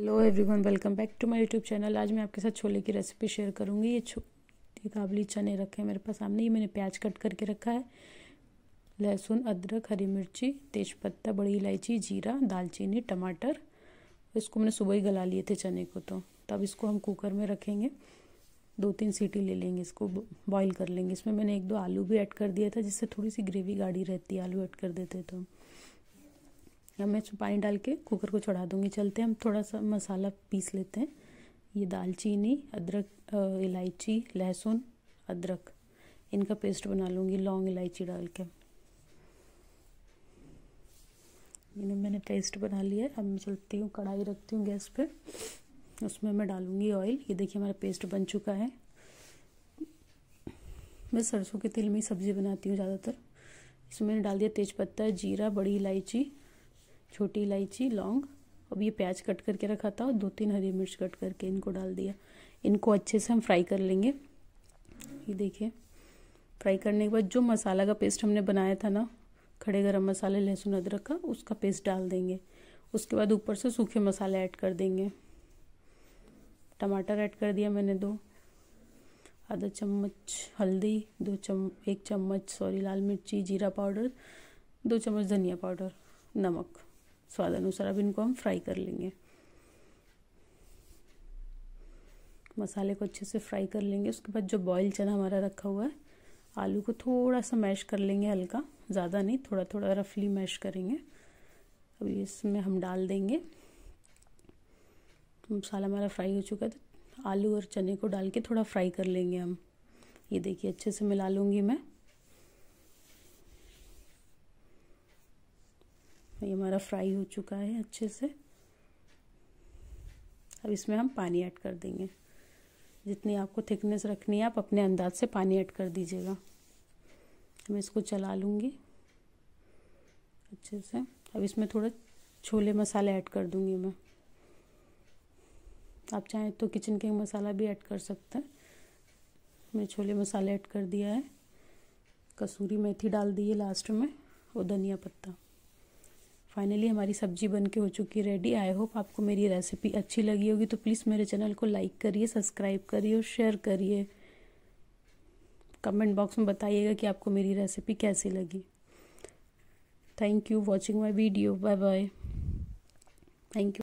hello everyone welcome back to my YouTube channel आज मैं आपके साथ छोले की रेसिपी शेयर करूंगी ये छो ये काबली चने रखे हैं मेरे पास सामने ये मैंने प्याज कट करके रखा है लहसुन अदरक हरी मिर्ची तेज़पत्ता बड़ी इलायची जीरा दालचीनी टमाटर इसको मैंने सुबह ही गला लिए थे चने को तो तब इसको हम कुकर में रखेंगे दो तीन सीटी ले लेंगे इसको बॉईल कर लेंगे इसमें मैंने एक दो आलू भी ऐड कर दिया था जिससे थोड़ी सी ग्रेवी गाढ़ी रहती है आलू ऐड कर देते तो अब मैं पानी डाल के कुकर को चढ़ा दूँगी चलते हम थोड़ा सा मसाला पीस लेते हैं ये दालचीनी अदरक इलायची लहसुन अदरक इनका पेस्ट बना लूँगी लौंग इलायची डाल के इन्हें मैंने पेस्ट बना लिया अब मैं चलती हूँ कढ़ाई रखती हूँ गैस पे उसमें मैं डालूँगी ऑयल ये देखिए हमारा पेस्ट बन चुका है मैं सरसों के तेल में ही सब्ज़ी बनाती हूँ ज़्यादातर इसमें मैंने डाल दिया तेज़पत्ता जीरा बड़ी इलायची छोटी इलायची लौंग अब ये प्याज कट करके रखा था और दो तीन हरी मिर्च कट करके इनको डाल दिया इनको अच्छे से हम फ्राई कर लेंगे ये देखिए फ्राई करने के बाद जो मसाला का पेस्ट हमने बनाया था ना खड़े गरम मसाले लहसुन अदरक का उसका पेस्ट डाल देंगे उसके बाद ऊपर से सूखे मसाले ऐड कर देंगे टमाटर ऐड कर दिया मैंने दो आधा चम्मच हल्दी दो चम एक चम्मच सॉरी लाल मिर्ची जीरा पाउडर दो चम्मच धनिया पाउडर नमक स्वाद अनुसार अब इनको हम फ्राई कर लेंगे मसाले को अच्छे से फ्राई कर लेंगे उसके बाद जो बॉयल चना हमारा रखा हुआ है आलू को थोड़ा सा मैश कर लेंगे हल्का ज़्यादा नहीं थोड़ा थोड़ा रफली मैश करेंगे अब इसमें हम डाल देंगे मसाला हमारा फ्राई हो चुका है तो आलू और चने को डाल के थोड़ा फ्राई कर लेंगे हम ये देखिए अच्छे से मिला लूँगी मैं ये हमारा फ्राई हो चुका है अच्छे से अब इसमें हम पानी ऐड कर देंगे जितनी आपको थिकनेस रखनी है आप अपने अंदाज से पानी ऐड कर दीजिएगा मैं इसको चला लूँगी अच्छे से अब इसमें थोड़े छोले मसाले ऐड कर दूँगी मैं आप चाहें तो किचन के मसाला भी ऐड कर सकते हैं मैं छोले मसाले ऐड कर दिया है कसूरी मेथी डाल दी है लास्ट में और धनिया पत्ता फाइनली हमारी सब्जी बन के हो चुकी है रेडी आई होप आपको मेरी रेसिपी अच्छी लगी होगी तो प्लीज़ मेरे चैनल को लाइक करिए सब्सक्राइब करिए और शेयर करिए कमेंट बॉक्स में बताइएगा कि आपको मेरी रेसिपी कैसी लगी thank you watching my video bye bye thank you